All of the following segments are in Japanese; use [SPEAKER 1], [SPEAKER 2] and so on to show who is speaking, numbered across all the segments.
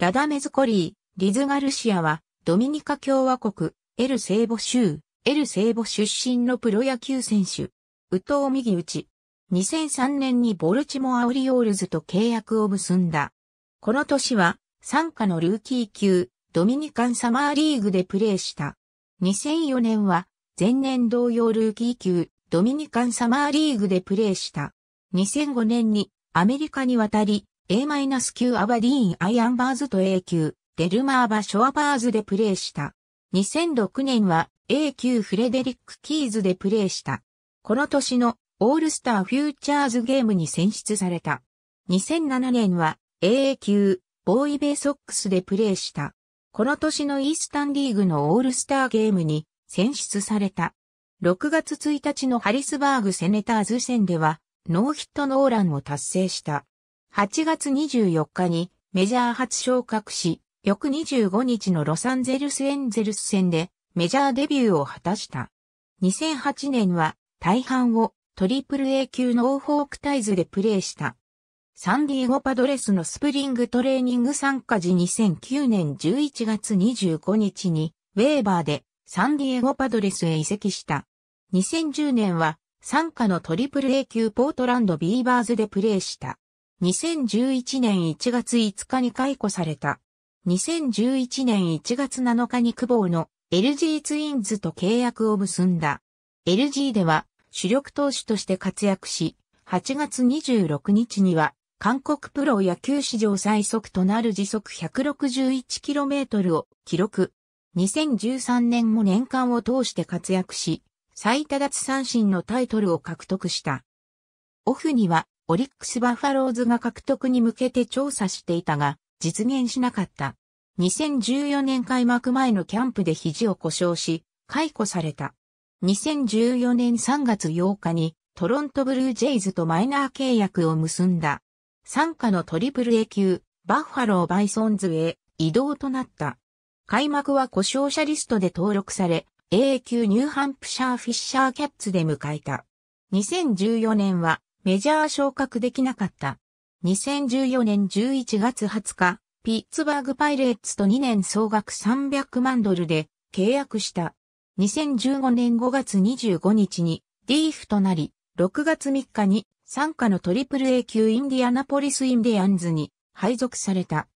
[SPEAKER 1] ラダメズコリー、リズ・ガルシアは、ドミニカ共和国、エル・セーボ州、エル・セーボ出身のプロ野球選手。ウトウ・右打ち。2003年にボルチモア・オリオールズと契約を結んだ。この年は、参加のルーキー級、ドミニカンサマーリーグでプレーした。2004年は、前年同様ルーキー級、ドミニカンサマーリーグでプレーした。2005年にアメリカに渡り、A-9 アバディーンアイアンバーズと A 級、デルマーバ・ショアバーズでプレーした。2006年は A 級フレデリック・キーズでプレーした。この年のオールスター・フューチャーズゲームに選出された。2007年は A 級ボーイベイソックスでプレーした。この年のイースタンリーグのオールスターゲームに選出された。6月1日のハリスバーグセネターズ戦ではノーヒットノーランを達成した。8月24日にメジャー初昇格し、翌25日のロサンゼルスエンゼルス戦でメジャーデビューを果たした。2008年は大半をトリプル A 級のオーホークタイズでプレーした。サンディエゴパドレスのスプリングトレーニング参加時2009年11月25日にウェーバーでサンディエゴパドレスへ移籍した。2010年は参加のトリプル A 級ポートランドビーバーズでプレーした。2011年1月5日に解雇された。2011年1月7日に久保の LG ツインズと契約を結んだ。LG では主力投手として活躍し、8月26日には韓国プロ野球史上最速となる時速 161km を記録。2013年も年間を通して活躍し、最多奪三振のタイトルを獲得した。オフにはオリックスバファローズが獲得に向けて調査していたが、実現しなかった。2014年開幕前のキャンプで肘を故障し、解雇された。2014年3月8日にトロントブルージェイズとマイナー契約を結んだ。参加のトリプル A 級、バッファローバイソンズへ移動となった。開幕は故障者リストで登録され、A 級ニューハンプシャーフィッシャーキャッツで迎えた。2014年はメジャー昇格できなかった。2014年11月20日、ピッツバーグパイレーツと2年総額300万ドルで契約した。2015年5月25日にーフとなり、6月3日に参加のトリプル A 級インディアナポリスインディアンズに配属された。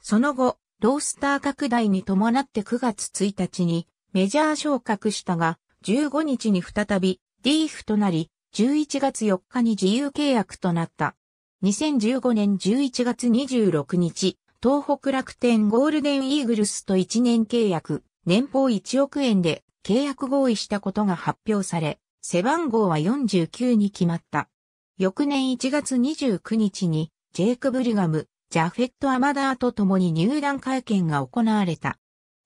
[SPEAKER 1] その後、ロースター拡大に伴って9月1日にメジャー昇格したが、15日に再びーフとなり、11月4日に自由契約となった。2015年11月26日、東北楽天ゴールデンイーグルスと1年契約、年俸1億円で契約合意したことが発表され、背番号は49に決まった。翌年1月29日に、ジェイク・ブリガム、ジャフェット・アマダーと共に入団会見が行われた。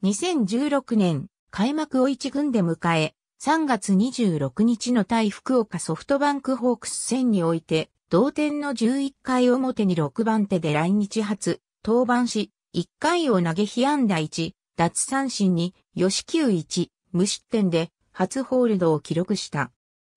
[SPEAKER 1] 2016年、開幕を1軍で迎え、3月26日の対福岡ソフトバンクホークス戦において、同点の11回表に6番手で来日初、登板し、1回を投げ被安打1、脱三振に、吉球1、無失点で、初ホールドを記録した。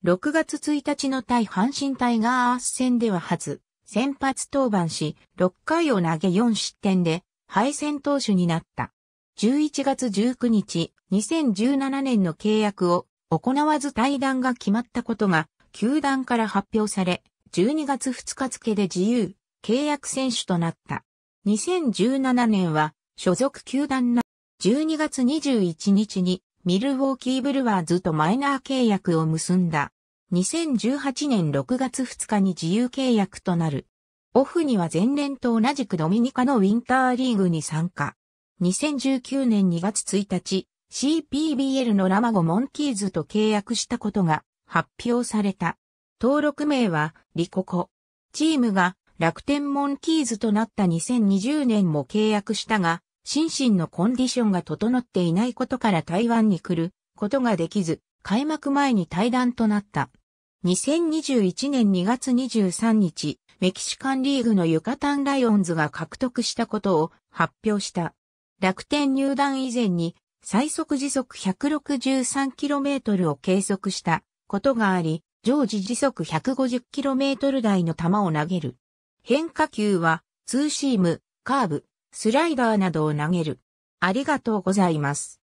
[SPEAKER 1] 6月1日の対阪神タイガース戦では初、先発登板し、6回を投げ4失点で、敗戦投手になった。11月19日、2017年の契約を行わず対談が決まったことが、球団から発表され、12月2日付で自由、契約選手となった。2017年は、所属球団な、12月21日に、ミルウォーキーブルワーズとマイナー契約を結んだ。2018年6月2日に自由契約となる。オフには前年と同じくドミニカのウィンターリーグに参加。2019年2月1日、CPBL のラマゴモンキーズと契約したことが発表された。登録名はリココ。チームが楽天モンキーズとなった2020年も契約したが、心身のコンディションが整っていないことから台湾に来ることができず、開幕前に対談となった。2021年2月23日、メキシカンリーグのユカタンライオンズが獲得したことを発表した。楽天入団以前に最速時速 163km を計測したことがあり、常時時速 150km 台の球を投げる。変化球は、ツーシーム、カーブ、スライダーなどを投げる。ありがとうございます。